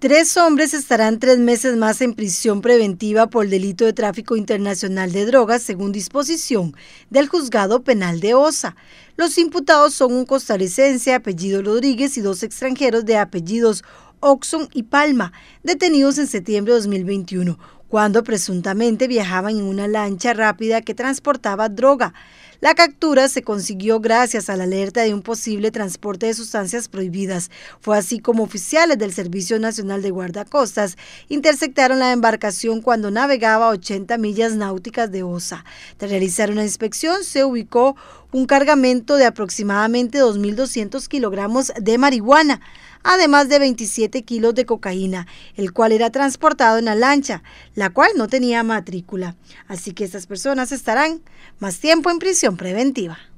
Tres hombres estarán tres meses más en prisión preventiva por el delito de tráfico internacional de drogas, según disposición del juzgado penal de OSA. Los imputados son un costarricense, apellido Rodríguez, y dos extranjeros de apellidos Oxon y Palma, detenidos en septiembre de 2021 cuando presuntamente viajaban en una lancha rápida que transportaba droga. La captura se consiguió gracias a la alerta de un posible transporte de sustancias prohibidas. Fue así como oficiales del Servicio Nacional de Guardacostas interceptaron la embarcación cuando navegaba 80 millas náuticas de Osa. Tras realizar una inspección, se ubicó un cargamento de aproximadamente 2.200 kilogramos de marihuana, además de 27 kilos de cocaína, el cual era transportado en la lancha la cual no tenía matrícula. Así que estas personas estarán más tiempo en prisión preventiva.